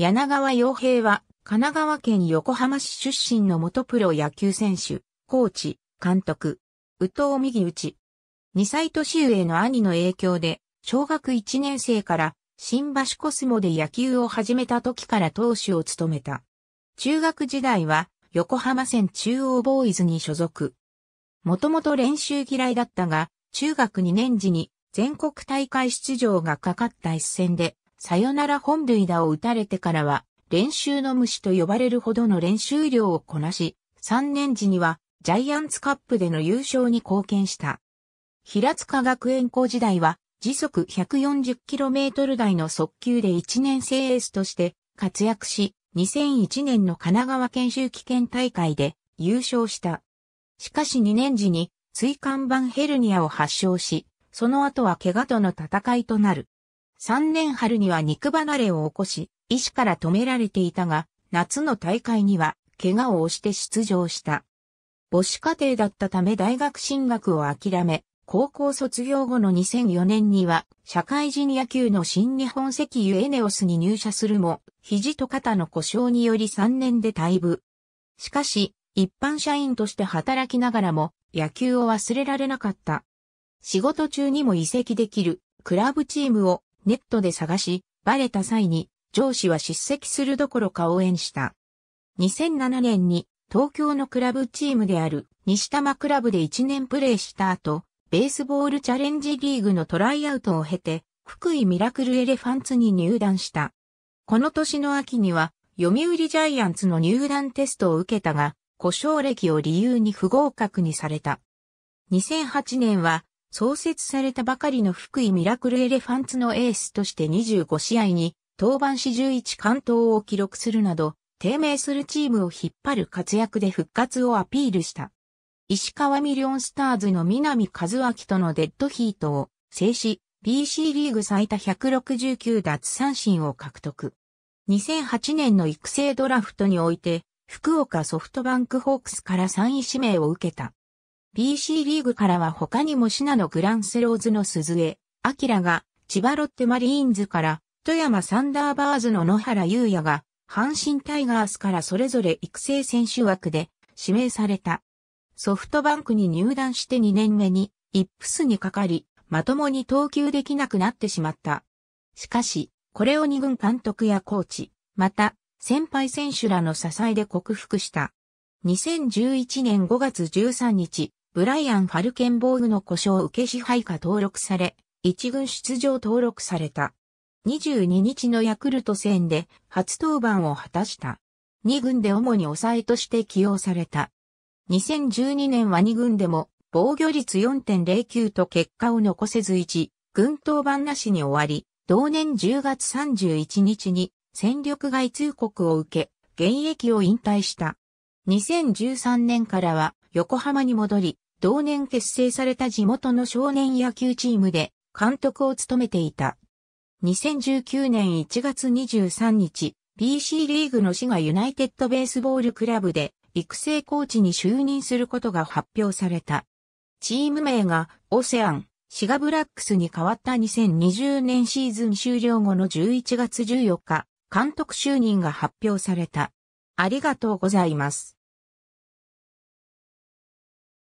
柳川洋平は、神奈川県横浜市出身の元プロ野球選手、コーチ、監督、宇藤右内。2歳年上の兄の影響で、小学1年生から新橋コスモで野球を始めた時から投手を務めた。中学時代は横浜線中央ボーイズに所属。もともと練習嫌いだったが、中学2年時に全国大会出場がかかった一戦でサヨナラ本塁打を打たれてからは、練習の虫と呼ばれるほどの練習量をこなし、3年時にはジャイアンツカップでの優勝に貢献した。平塚学園校時代は、時速 140km 台の速球で1年生エースとして活躍し、2001年の神奈川県周期県大会で優勝した。しかし2年時に椎間板ヘルニアを発症し、その後は怪我との戦いとなる。3年春には肉離れを起こし、医師から止められていたが、夏の大会には怪我を押して出場した。母子家庭だったため大学進学を諦め、高校卒業後の2004年には、社会人野球の新日本石油エネオスに入社するも、肘と肩の故障により3年で退部。しかし、一般社員として働きながらも、野球を忘れられなかった。仕事中にも移籍できる、クラブチームをネットで探し、バレた際に上司は叱責するどころか応援した。2007年に東京のクラブチームである西多摩クラブで1年プレーした後、ベースボールチャレンジリーグのトライアウトを経て、福井ミラクルエレファンツに入団した。この年の秋には、読売ジャイアンツの入団テストを受けたが、故障歴を理由に不合格にされた。2008年は創設されたばかりの福井ミラクルエレファンツのエースとして25試合に、登板し11完投を記録するなど、低迷するチームを引っ張る活躍で復活をアピールした。石川ミリオンスターズの南和明とのデッドヒートを制し、BC リーグ最多169奪三振を獲得。2008年の育成ドラフトにおいて、福岡ソフトバンクホークスから3位指名を受けた。BC リーグからは他にもシナのグランセローズの鈴江、明が、千葉ロッテマリーンズから、富山サンダーバーズの野原優也が、阪神タイガースからそれぞれ育成選手枠で指名された。ソフトバンクに入団して2年目に、イップスにかかり、まともに投球できなくなってしまった。しかし、これを2軍監督やコーチ、また、先輩選手らの支えで克服した。2011年5月13日、ブライアン・ファルケンボーグの故障受け支配下登録され、一軍出場登録された。22日のヤクルト戦で初登板を果たした。2軍で主に抑えとして起用された。2012年は2軍でも防御率4.09と結果を残せず1、軍登板なしに終わり、同年10月31日に戦力外通告を受け、現役を引退した。2013年からは横浜に戻り、同年結成された地元の少年野球チームで監督を務めていた。2019年1月23日、BC リーグの滋賀ユナイテッドベースボールクラブで育成コーチに就任することが発表された。チーム名がオセアン、シガブラックスに変わった2020年シーズン終了後の11月14日、監督就任が発表された。ありがとうございます。